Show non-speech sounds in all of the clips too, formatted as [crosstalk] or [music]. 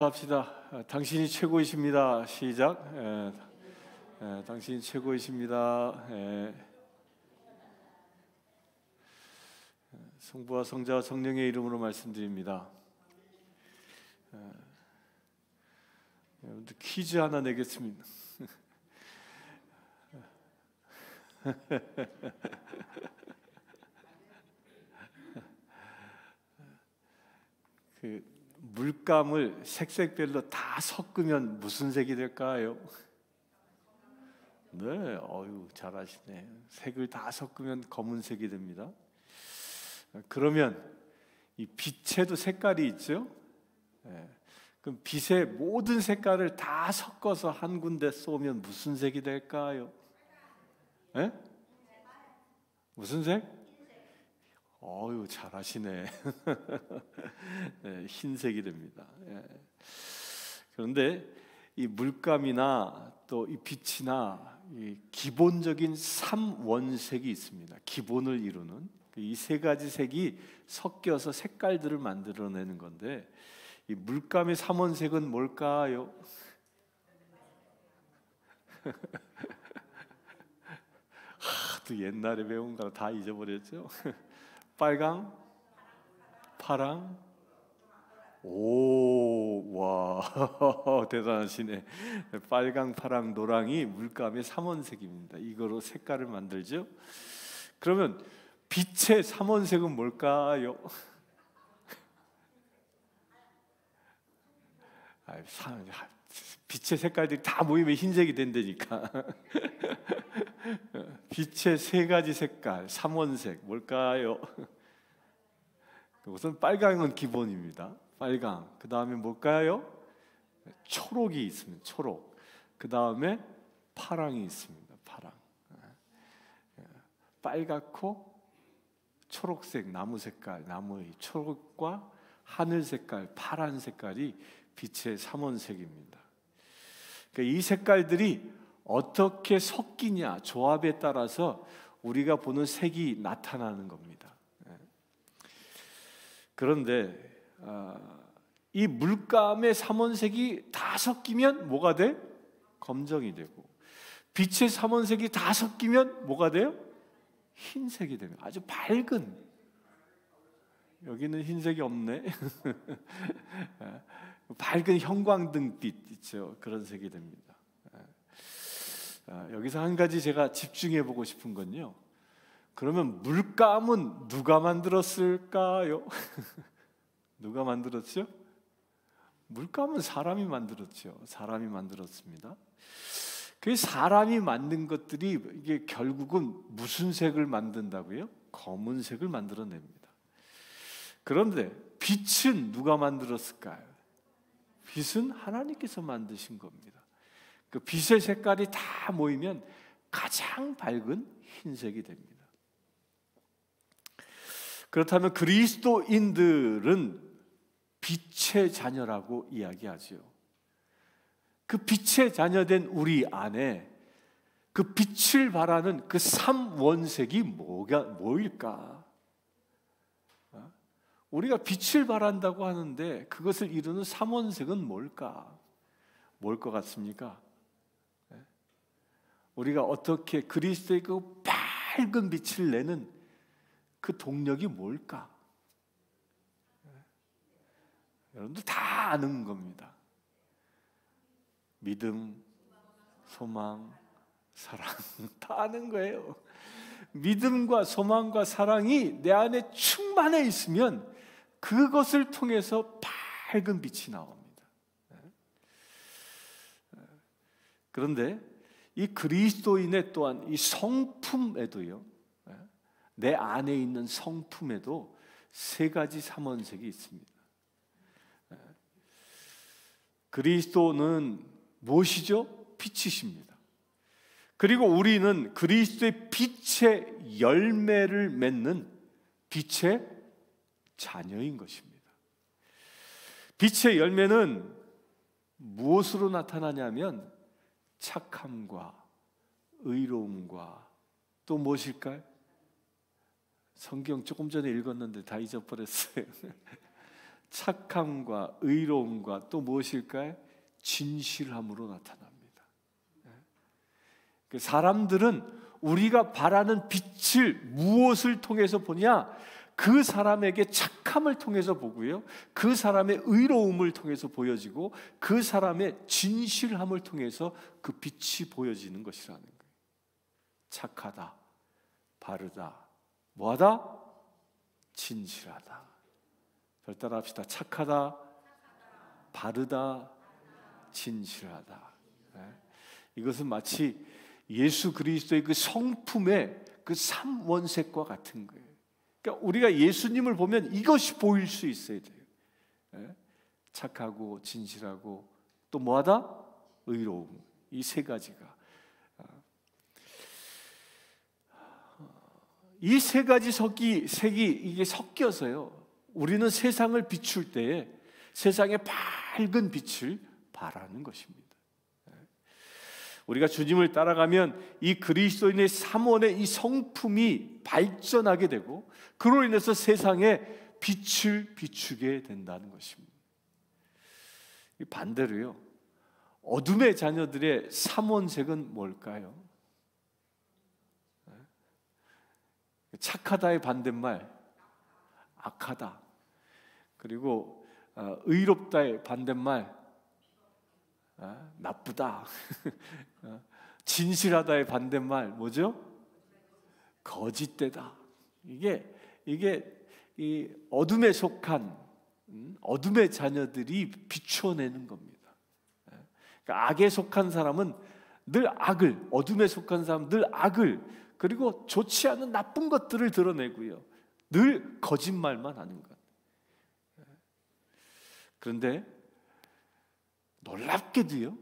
합시다. 어, 당신이 최고이십니다. 시작. 에, 예, 에, 예, 당신이 최고이십니다. 에. 예. 성부와 성자와 성령의 이름으로 말씀드립니다. 여 퀴즈 하나 내겠습니다. [laughs] 그 물감을 색색별로 다 섞으면 무슨 색이 될까요? 네, 어유 잘하시네. 색을 다 섞으면 검은색이 됩니다. 그러면 이 빛에도 색깔이 있죠. 네. 그럼 빛의 모든 색깔을 다 섞어서 한 군데 쏘면 무슨 색이 될까요? 네? 무슨 색? 어유 잘하시네. [laughs] 네, 흰색이 됩니다. 예. 그런데 이 물감이나 또 이 빛이나 이 기본적인 삼원색이 있습니다. 기본을 이루는 이 세 가지 색이 섞여서 색깔들을 만들어내는 건데 이 물감의 삼원색은 뭘까요? [laughs] 하또 옛날에 배운 거다 잊어버렸죠. [laughs] 빨강, 파랑, 오, 와, [laughs] 대단하시네. 빨강, 파랑, 노랑이 물감의 삼원색입니다. 이거로 색깔을 만들죠. 그러면 빛의 삼원색은 뭘까요? [laughs] 빛의 색깔들이 다 모이면 흰색이 된다니까. [laughs] 빛의 세 가지 색깔, 삼원색 뭘까요? 우선 빨강은 기본입니다. 빨강. 그 다음에 뭘까요? 초록이 있습니다. 초록. 그 다음에 파랑이 있습니다. 파랑. 빨갛고 초록색 나무 색깔, 나무의 초록과 하늘 색깔, 파란 색깔이 빛의 삼원색입니다. 그러니까 이 색깔들이 어떻게 섞이냐 조합에 따라서 우리가 보는 색이 나타나는 겁니다. 예. 그런데 아, 이 물감의 삼원색이 다 섞이면 뭐가 돼? 검정이 되고 빛의 삼원색이 다 섞이면 뭐가 돼요? 흰색이 되는 아주 밝은 여기는 흰색이 없네 [laughs] 예. 밝은 형광등빛 있죠 그런 색이 됩니다. 아, 여기서 한 가지 제가 집중해 보고 싶은 건요. 그러면 물감은 누가 만들었을까요? [laughs] 누가 만들었죠? 물감은 사람이 만들었죠. 사람이 만들었습니다. 그 사람이 만든 것들이 이게 결국은 무슨 색을 만든다고요? 검은색을 만들어냅니다. 그런데 빛은 누가 만들었을까요? 빛은 하나님께서 만드신 겁니다. 그 빛의 색깔이 다 모이면 가장 밝은 흰색이 됩니다. 그렇다면 그리스도인들은 빛의 자녀라고 이야기하지요. 그 빛의 자녀된 우리 안에 그 빛을 바라는 그 삼원색이 뭐가, 뭐까 어? 우리가 빛을 바란다고 하는데 그것을 이루는 삼원색은 뭘까? 뭘 것 같습니까? 우리가 어떻게 그리스도의 그 밝은 빛을 내는 그 동력이 뭘까? 여러분들 다 아는 겁니다. 믿음, 소망, 사랑 [laughs] 다 아는 거예요. 믿음과 소망과 사랑이 내 안에 충만해 있으면 그것을 통해서 밝은 빛이 나옵니다. 네. 그런데 이 그리스도인의 또한 이 성품에도요. 예, 내 안에 있는 성품에도 세 가지 삼원색이 있습니다. 예, 그리스도는 무엇이죠? 빛이십니다. 그리고 우리는 그리스도의 빛의 열매를 맺는 빛의 자녀인 것입니다. 빛의 열매는 무엇으로 나타나냐면 착함과 의로움과 또 무엇일까요? 성경 조금 전에 읽었는데 다 잊어버렸어요. [laughs] 착함과 의로움과 또 무엇일까요? 진실함으로 나타납니다. 그 사람들은 우리가 바라는 빛을 무엇을 통해서 보냐? 그 사람에게 착함을 통해서 보고요. 그 사람의 의로움을 통해서 보여지고 그 사람의 진실함을 통해서 그 빛이 보여지는 것이라는 거예요. 착하다. 바르다. 뭐하다? 진실하다. 별따라합시다. 착하다. 바르다. 진실하다. 네? 이것은 마치 예수 그리스도의 그 성품의 그 삼원색과 같은 거예요. 그러니까 우리가 예수님을 보면 이것이 보일 수 있어야 돼요. 예? 착하고 진실하고 또 뭐하다 의로움 이 세 가지가 아. 이세 가지 석이 색이 이게 섞여서요. 우리는 세상을 비출 때에 세상의 밝은 빛을 바라는 것입니다. 우리가 주님을 따라가면 이 그리스도인의 삼원의 이 성품이 발전하게 되고 그로 인해서 세상에 빛을 비추게 된다는 것입니다. 반대로요. 어둠의 자녀들의 삼원색은 뭘까요? 착하다의 반대말 악하다. 그리고 아, 의롭다의 반대말 어? 나쁘다, [laughs] 어? 진실하다의 반대말 뭐죠? 거짓되다. 이게 이게 이 어둠에 속한 음, 어둠의 자녀들이 비추어내는 겁니다. 예. 그러니까 악에 속한 사람은 늘 악을 어둠에 속한 사람 늘 악을 그리고 좋지 않은 나쁜 것들을 드러내고요. 늘 거짓말만 하는 것. 예. 그런데 놀랍게도요.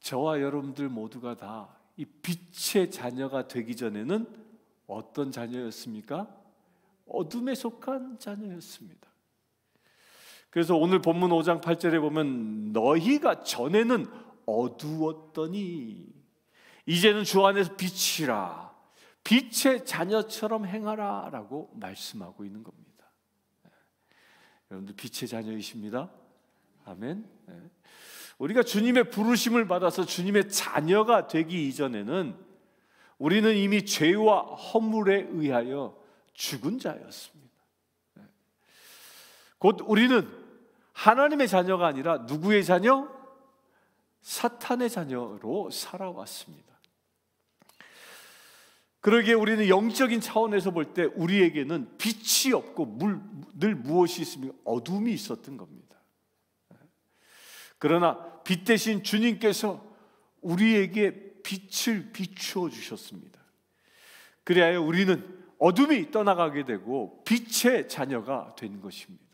저와 여러분들 모두가 다 이 빛의 자녀가 되기 전에는 어떤 자녀였습니까? 어둠에 속한 자녀였습니다. 그래서 오늘 본문 5장 8절에 보면 너희가 전에는 어두웠더니 이제는 주 안에서 빛이라 빛의 자녀처럼 행하라라고 말씀하고 있는 겁니다. 여러분들 빛의 자녀이십니다. 아멘. 예. 우리가 주님의 부르심을 받아서 주님의 자녀가 되기 이전에는 우리는 이미 죄와 허물에 의하여 죽은 자였습니다. 예. 곧 우리는 하나님의 자녀가 아니라 누구의 자녀? 사탄의 자녀로 살아왔습니다. 그러기에 우리는 영적인 차원에서 볼 때 우리에게는 빛이 없고 물, 늘 무엇이 있으면 어둠이 있었던 겁니다. 그러나 빛 대신 주님께서 우리에게 빛을 비추어 주셨습니다. 그래야 우리는 어둠이 떠나가게 되고 빛의 자녀가 되는 것입니다.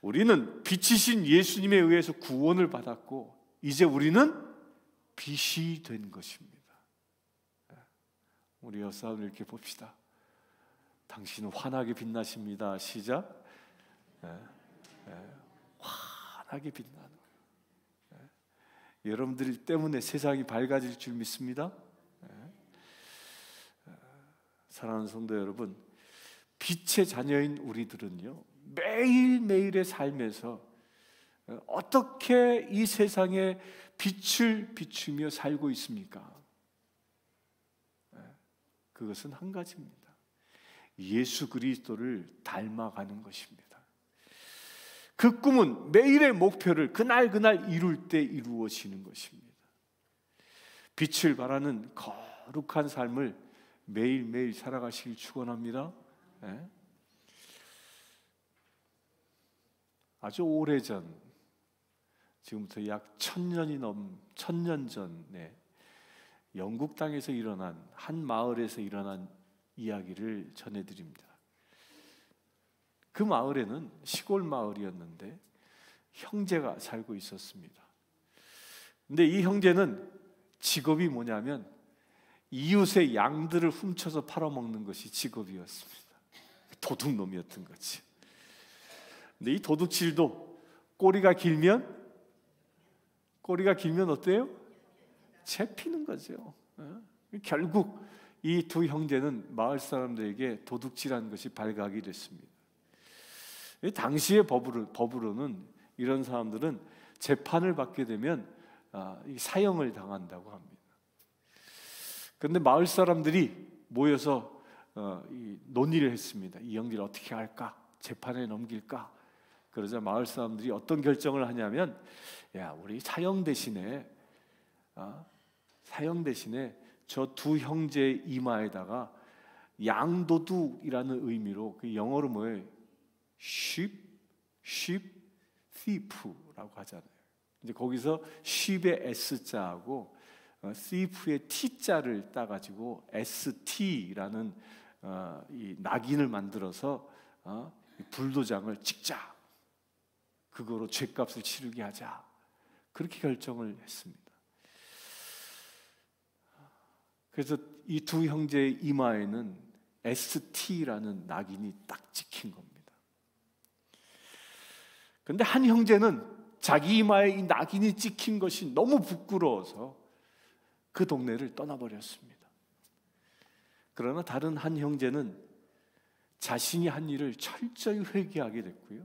우리는 빛이신 예수님에 의해서 구원을 받았고 이제 우리는 빛이 된 것입니다. 우리 여사를 이렇게 봅시다. 당신은 환하게 빛나십니다. 시작. 예, 예. 하게 빛나는 거예요. 예. 여러분들 때문에 세상이 밝아질 줄 믿습니다. 예. 예. 사랑하는 성도 여러분, 빛의 자녀인 우리들은요, 매일매일의 삶에서 어떻게 이 세상에 빛을 비추며 살고 있습니까? 예. 그것은 한 가지입니다. 예수 그리스도를 닮아가는 것입니다. 그 꿈은 매일의 목표를 그날 그날 이룰 때 이루어지는 것입니다. 빛을 바라는 거룩한 삶을 매일매일 살아가시길 축원합니다. 네? 아주 오래전 지금부터 약 천년이 넘 천년 전에 영국 땅에서 일어난 한 마을에서 일어난 이야기를 전해드립니다. 그 마을에는 시골 마을이었는데 형제가 살고 있었습니다. 근데 이 형제는 직업이 뭐냐면 이웃의 양들을 훔쳐서 팔아먹는 것이 직업이었습니다. 도둑놈이었던 거지. 근데 이 도둑질도 꼬리가 길면 꼬리가 길면 어때요? 채피는 거죠. 어? 결국 이 두 형제는 마을 사람들에게 도둑질한 것이 발각이 됐습니다. 당시의 법으로, 법으로는 이런 사람들은 재판을 받게 되면 아, 사형을 당한다고 합니다. 그런데 마을 사람들이 모여서 어, 논의를 했습니다. 이 형제를 어떻게 할까? 재판에 넘길까? 그러자 마을 사람들이 어떤 결정을 하냐면, 야 우리 사형 대신에 아, 사형 대신에 저 두형제 이마에다가 양도둑이라는 의미로 그 영어로 뭐예요? sheep, sheep, thief라고 하잖아요. 이제 거기서 sheep의 s자하고 어, thief의 t자를 따가지고 st라는 어, 이 낙인을 만들어서 어, 불도장을 찍자. 그거로 죄값을 치르게 하자. 그렇게 결정을 했습니다. 그래서 이 두 형제의 이마에는 ST라는 낙인이 딱 찍힌 겁니다. 그런데 한 형제는 자기 이마에 이 낙인이 찍힌 것이 너무 부끄러워서 그 동네를 떠나버렸습니다. 그러나 다른 한 형제는 자신이 한 일을 철저히 회개하게 됐고요.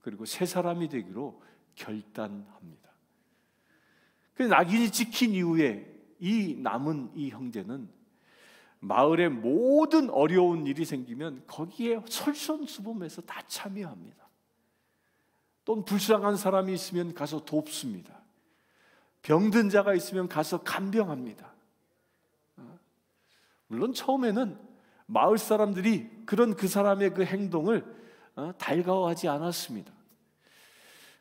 그리고 세 사람이 되기로 결단합니다. 그 낙인이 찍힌 이후에 이 남은 이 형제는 마을에 모든 어려운 일이 생기면 거기에 설선수범해서 다 참여합니다. 또는 불쌍한 사람이 있으면 가서 돕습니다. 병든 자가 있으면 가서 간병합니다. 어? 물론 처음에는 마을 사람들이 그런 그 사람의 그 행동을 어, 달가워하지 않았습니다.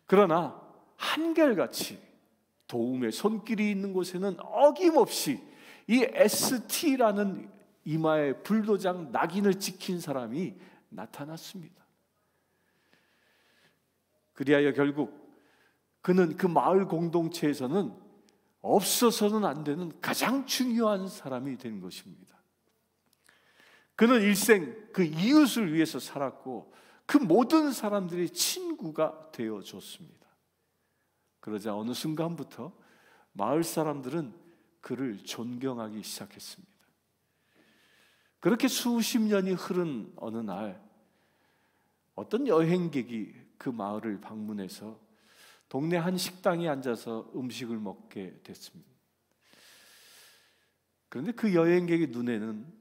그러나 한결같이 도움의 손길이 있는 곳에는 어김없이 이 ST라는 이마에 불도장 낙인을 찍힌 사람이 나타났습니다. 그리하여 결국 그는 그 마을 공동체에서는 없어서는 안 되는 가장 중요한 사람이 된 것입니다. 그는 일생 그 이웃을 위해서 살았고 그 모든 사람들의 친구가 되어 줬습니다. 그러자 어느 순간부터 마을 사람들은 그를 존경하기 시작했습니다. 그렇게 수십 년이 흐른 어느 날 어떤 여행객이 그 마을을 방문해서 동네 한 식당에 앉아서 음식을 먹게 됐습니다. 그런데 그 여행객의 눈에는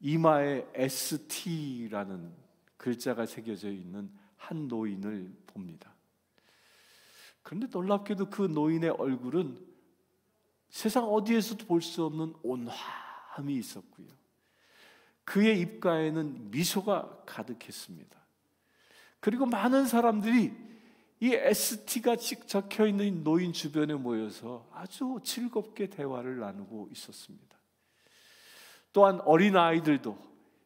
이마에 ST라는 글자가 새겨져 있는 한 노인을 봅니다. 그런데 놀랍게도 그 노인의 얼굴은 세상 어디에서도 볼 수 없는 온화함이 있었고요. 그의 입가에는 미소가 가득했습니다. 그리고 많은 사람들이 이 ST가 적혀 있는 노인 주변에 모여서 아주 즐겁게 대화를 나누고 있었습니다. 또한 어린 아이들도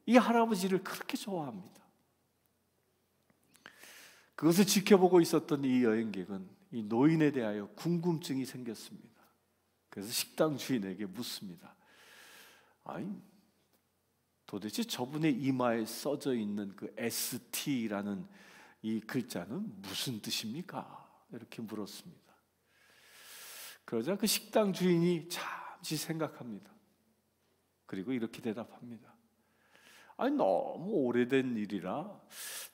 이 할아버지를 그렇게 좋아합니다. 그것을 지켜보고 있었던 이 여행객은 이 노인에 대하여 궁금증이 생겼습니다. 그래서 식당 주인에게 묻습니다. 아니, 도대체 저분의 이마에 써져 있는 그 ST라는 이 글자는 무슨 뜻입니까? 이렇게 물었습니다. 그러자 그 식당 주인이 잠시 생각합니다. 그리고 이렇게 대답합니다. 아니, 너무 오래된 일이라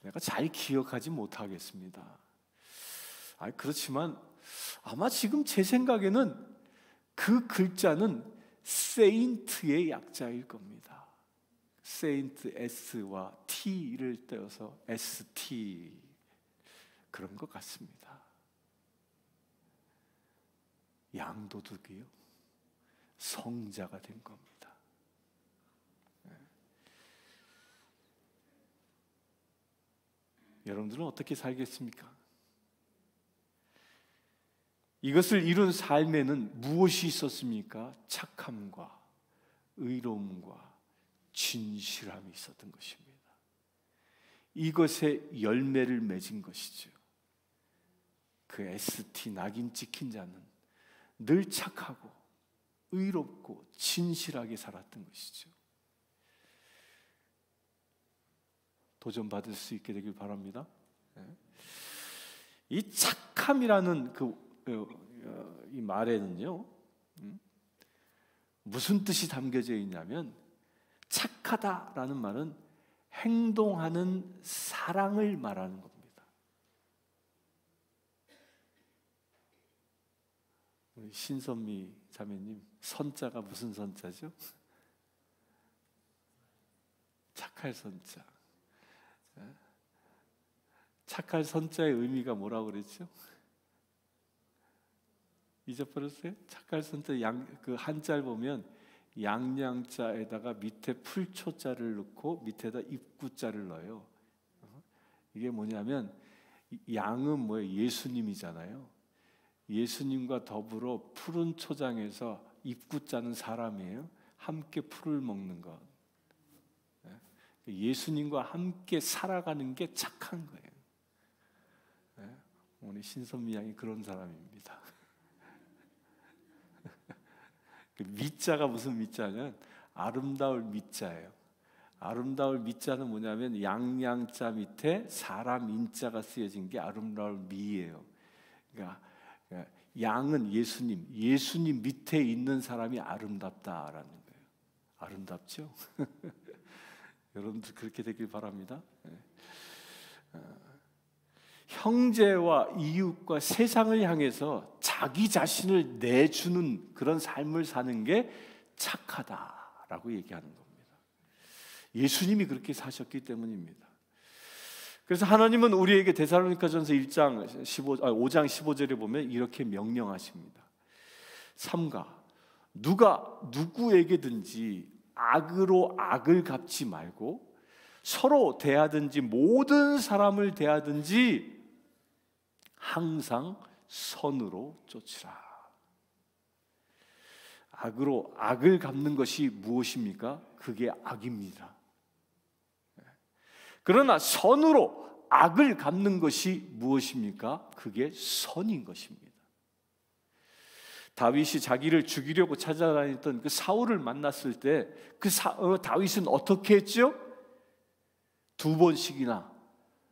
내가 잘 기억하지 못하겠습니다. 아 그렇지만 아마 지금 제 생각에는 그 글자는 세인트의 약자일 겁니다. 세인트 S와 T를 떼어서 ST 그런 것 같습니다. 양도둑이요. 성자가 된 겁니다. 예. 여러분들은 어떻게 살겠습니까? 이것을 이룬 삶에는 무엇이 있었습니까? 착함과 의로움과 진실함이 있었던 것입니다. 이것의 열매를 맺은 것이죠. 그 ST 낙인 찍힌 자는 늘 착하고 의롭고 진실하게 살았던 것이죠. 도전 받을 수 있게 되길 바랍니다. 예. 이 착함이라는 그이 어, 어, 말에는요 음, 무슨 뜻이 담겨져 있냐면 착하다라는 말은 행동하는 사랑을 말하는 겁니다. 우리 신선미 자매님 선자가 무슨 선자죠? [laughs] 착할 선자. 예? 착할 선자의 의미가 뭐라고 그랬죠? 잊어버렸어요? 착할 선자 양그 한자를 보면 양양자에다가 밑에 풀초자를 넣고 밑에다 입구자를 넣어요. 어? 이게 뭐냐면 양은 뭐예요? 예수님이잖아요. 예수님과 더불어 푸른 초장에서 입구 짜는 사람이에요. 함께 풀을 먹는 것. 예? 예수님과 함께 살아가는 게 착한 거예요. 예? 오늘 신선미 양이 그런 사람입니다. 미자가 [laughs] 그 무슨 미자냐? 아름다울 미자예요. 아름다울 미자는 뭐냐면 양양자 밑에 사람 인자가 쓰여진 게 아름다울 미예요. 그러니까 양은 예수님, 예수님 밑에 있는 사람이 아름답다라는 거예요. 아름답죠? [laughs] 여러분들 그렇게 되길 바랍니다. 예. 어, 형제와 이웃과 세상을 향해서 자기 자신을 내주는 그런 삶을 사는 게 착하다라고 얘기하는 겁니다. 예수님이 그렇게 사셨기 때문입니다. 그래서 하나님은 우리에게 데살로니가전서 1장 15 5장 15절에 보면 이렇게 명령하십니다. 삼가 누가 누구에게든지 악으로 악을 갚지 말고 서로 대하든지 모든 사람을 대하든지 항상 선으로 쫓으라. 악으로 악을 갚는 것이 무엇입니까? 그게 악입니다. 그러나 선으로 악을 갚는 것이 무엇입니까? 그게 선인 것입니다. 다윗이 자기를 죽이려고 찾아다녔던 그 사울을 만났을 때그 어, 다윗은 어떻게 했죠? 두 번씩이나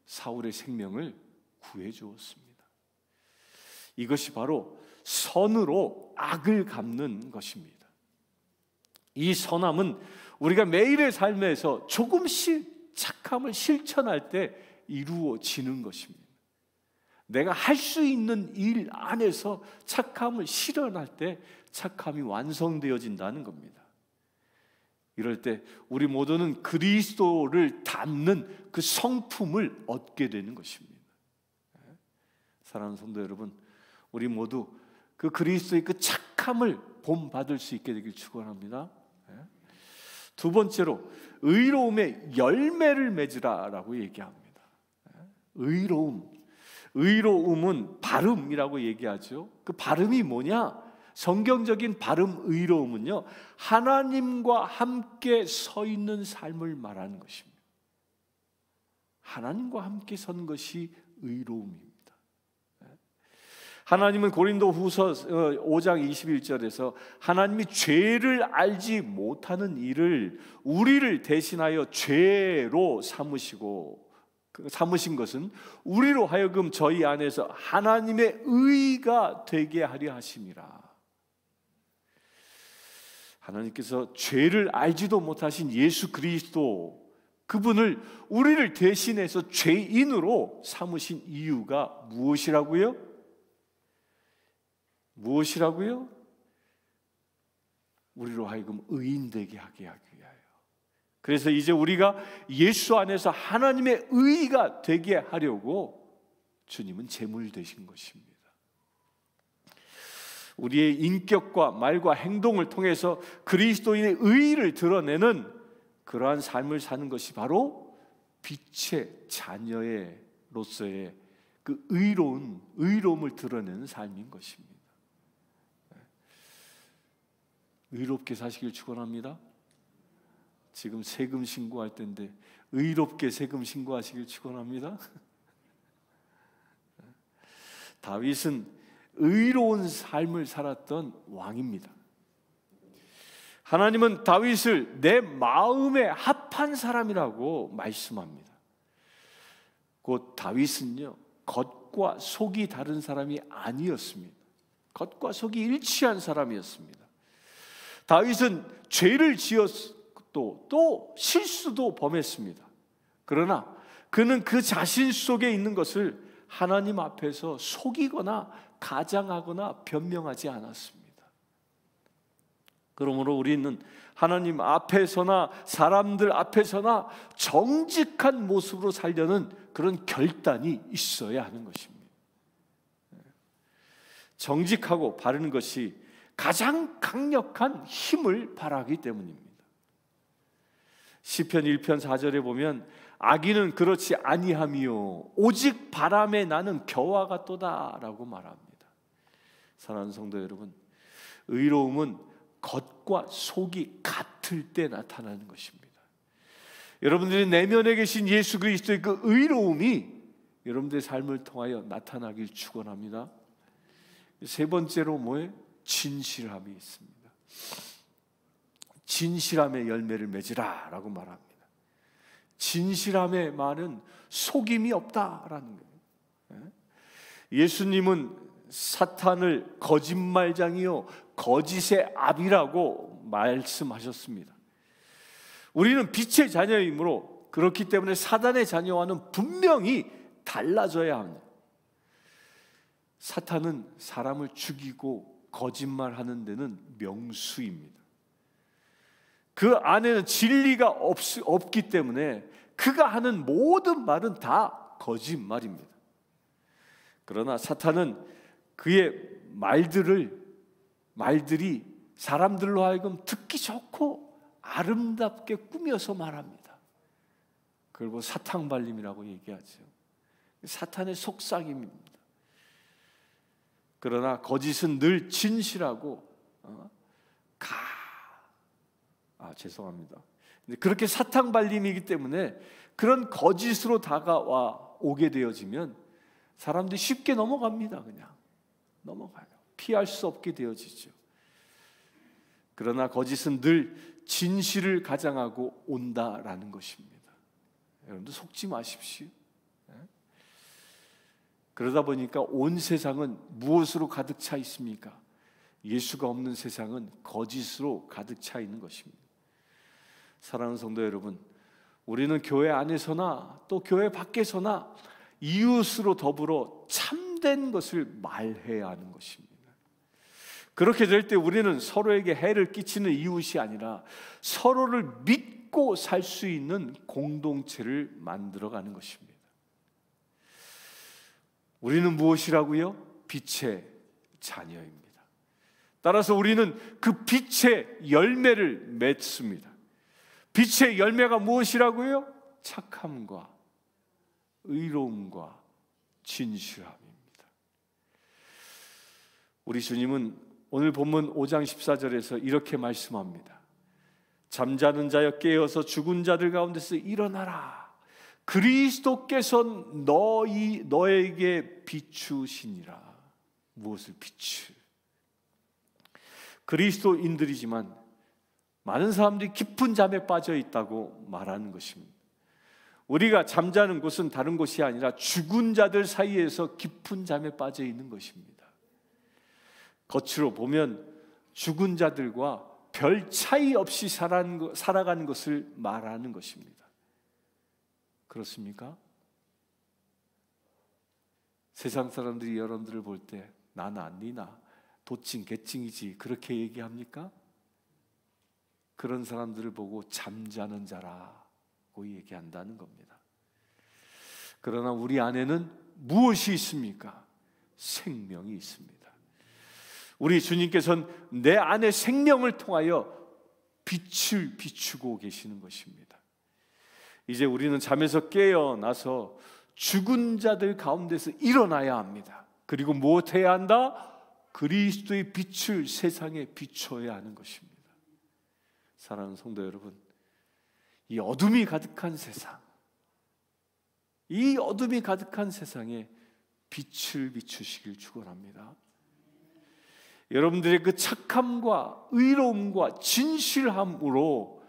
사울의 생명을 구해 주었습니다. 이것이 바로 선으로 악을 갚는 것입니다. 이 선함은 우리가 매일의 삶에서 조금씩 착함을 실천할 때 이루어지는 것입니다. 내가 할 수 있는 일 안에서 착함을 실현할 때 착함이 완성되어진다는 겁니다. 이럴 때 우리 모두는 그리스도를 닮는 그 성품을 얻게 되는 것입니다. 사랑하는 성도 여러분, 우리 모두 그 그리스도의 그 착함을 본받을 수 있게 되길 축원합니다. 두 번째로 의로움의 열매를 맺으라라고 얘기합니다. 의로움. 의로움은 발음이라고 얘기하죠. 그 발음이 뭐냐? 성경적인 발음 의로움은요. 하나님과 함께 서 있는 삶을 말하는 것입니다. 하나님과 함께 선 것이 의로움입니다. 하나님은 고린도 후서 5장 어, 21절에서 하나님이 죄를 알지 못하는 일을 우리를 대신하여 죄로 삼으시고 그 삼으신 것은 우리로 하여금 저희 안에서 하나님의 의가 되게 하려 하심이라. 하나님께서 죄를 알지도 못하신 예수 그리스도 그분을 우리를 대신해서 죄인으로 삼으신 이유가 무엇이라고요? 무엇이라고요? 우리로 하여금 의인되게 하게 하기 위하여. 그래서 이제 우리가 예수 안에서 하나님의 의가 되게 하려고 주님은 제물 되신 것입니다. 우리의 인격과 말과 행동을 통해서 그리스도인의 의를 드러내는 그러한 삶을 사는 것이 바로 빛의 자녀로서의 그 의로운 의로움을 드러내는 삶인 것입니다. 의롭게 사시길 축원합니다. 지금 세금 신고할 때인데 의롭게 세금 신고하시길 축원합니다. [laughs] 다윗은 의로운 삶을 살았던 왕입니다. 하나님은 다윗을 내 마음에 합한 사람이라고 말씀합니다. 곧 다윗은요, 겉과 속이 다른 사람이 아니었습니다. 겉과 속이 일치한 사람이었습니다. 다윗은 죄를 지었고 또 실수도 범했습니다. 그러나 그는 그 자신 속에 있는 것을 하나님 앞에서 속이거나 가장하거나 변명하지 않았습니다. 그러므로 우리는 하나님 앞에서나 사람들 앞에서나 정직한 모습으로 살려는 그런 결단이 있어야 하는 것입니다. 정직하고 바른 것이 가장 강력한 힘을 바라기 때문입니다. 시편 1편 4절에 보면 악인은 그렇지 아니하며 오직 바람에 나는 겨와 같도다라고 말합니다. 사랑하는 성도 여러분, 의로움은 겉과 속이 같을 때 나타나는 것입니다. 여러분들이 내면에 계신 예수 그리스도의 그 의로움이 여러분들의 삶을 통하여 나타나길 축원합니다. 세 번째로 뭐예요? 진실함이 있습니다. 진실함의 열매를 맺으라라고 말합니다. 진실함의 말은 속임이 없다라는 거예요. 예? 예수님은 사탄을 거짓말장이요, 거짓의 압이라고 말씀하셨습니다. 우리는 빛의 자녀이므로 그렇기 때문에 사단의 자녀와는 분명히 달라져야 합니다. 사탄은 사람을 죽이고 거짓말 하는 데는 명수입니다. 그 안에는 진리가 없, 없기 때문에 그가 하는 모든 말은 다 거짓말입니다. 그러나 사탄은 그의 말들을 말들이 사람들로 하여금 듣기 좋고 아름답게 꾸며서 말합니다. 그리고 사탕발림이라고 얘기하죠. 사탄의 속삭임입니다. 그러나 거짓은 늘 진실하고 어? 가. 아 죄송합니다. 그렇게 사탕 발림이기 때문에 그런 거짓으로 다가와 오게 되어지면 사람들이 쉽게 넘어갑니다. 그냥 넘어가요. 피할 수 없게 되어지죠. 그러나 거짓은 늘 진실을 가장하고 온다라는 것입니다. 여러분들 속지 마십시오. 그러다 보니까 온 세상은 무엇으로 가득 차 있습니까? 예수가 없는 세상은 거짓으로 가득 차 있는 것입니다. 사랑하는 성도 여러분, 우리는 교회 안에서나 또 교회 밖에서나 이웃으로 더불어 참된 것을 말해야 하는 것입니다. 그렇게 될 때 우리는 서로에게 해를 끼치는 이웃이 아니라 서로를 믿고 살 수 있는 공동체를 만들어 가는 것입니다. 우리는 무엇이라고요? 빛의 자녀입니다. 따라서 우리는 그 빛의 열매를 맺습니다. 빛의 열매가 무엇이라고요? 착함과 의로움과 진실함입니다. 우리 주님은 오늘 본문 5장 14절에서 이렇게 말씀합니다. 잠자는 자여 깨어서 죽은 자들 가운데서 일어나라. 그리스도께서 너희 너에게 비추시니라. 무엇을 비추? 그리스도인들이지만 많은 사람들이 깊은 잠에 빠져 있다고 말하는 것입니다. 우리가 잠자는 곳은 다른 곳이 아니라 죽은 자들 사이에서 깊은 잠에 빠져 있는 것입니다. 겉으로 보면 죽은 자들과 별 차이 없이 살아간 것을 말하는 것입니다. 그렇습니까? 세상 사람들이 여러분들을 볼 때 나는 니나 도칭 개칭이지 그렇게 얘기합니까? 그런 사람들을 보고 잠자는 자라고 얘기한다는 겁니다. 그러나 우리 안에는 무엇이 있습니까? 생명이 있습니다. 우리 주님께서는 내 안에 생명을 통하여 빛을 비추고 계시는 것입니다. 이제 우리는 잠에서 깨어나서 죽은 자들 가운데서 일어나야 합니다. 그리고 무엇 해야 한다? 그리스도의 빛을 세상에 비춰야 하는 것입니다. 사랑하는 성도 여러분, 이 어둠이 가득한 세상, 이 어둠이 가득한 세상에 빛을 비추시길 축원합니다. 여러분들의 그 착함과 의로움과 진실함으로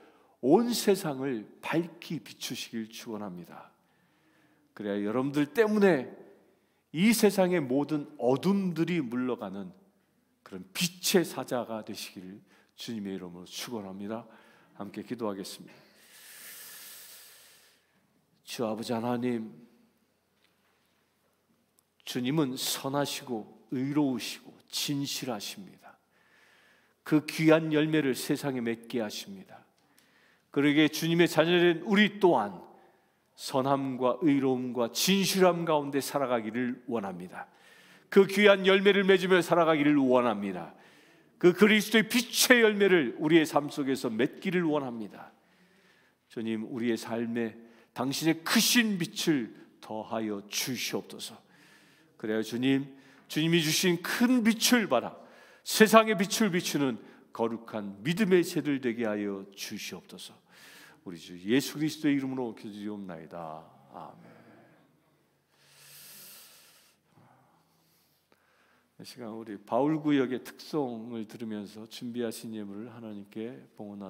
온 세상을 밝히 비추시길 축원합니다. 그래야 여러분들 때문에 이 세상의 모든 어둠들이 물러가는 그런 빛의 사자가 되시길 주님의 이름으로 축원합니다. 함께 기도하겠습니다. 주 아버지 하나님 주님은 선하시고 의로우시고 진실하십니다. 그 귀한 열매를 세상에 맺게 하십니다. 그러게 주님의 자녀된 우리 또한 선함과 의로움과 진실함 가운데 살아가기를 원합니다. 그 귀한 열매를 맺으며 살아가기를 원합니다. 그 그리스도의 빛의 열매를 우리의 삶 속에서 맺기를 원합니다. 주님, 우리의 삶에 당신의 크신 빛을 더하여 주시옵소서. 그래요, 주님. 주님이 주신 큰 빛을 받아 세상의 빛을 비추는 거룩한 믿음의 새들 되게 하여 주시옵소서. 우리 주 예수 그리스도의 이름으로 기도드리옵나이다. 아멘. 시간 우리 바울 구역의 특성을 들으면서 준비하신 예물을 하나님께 봉헌하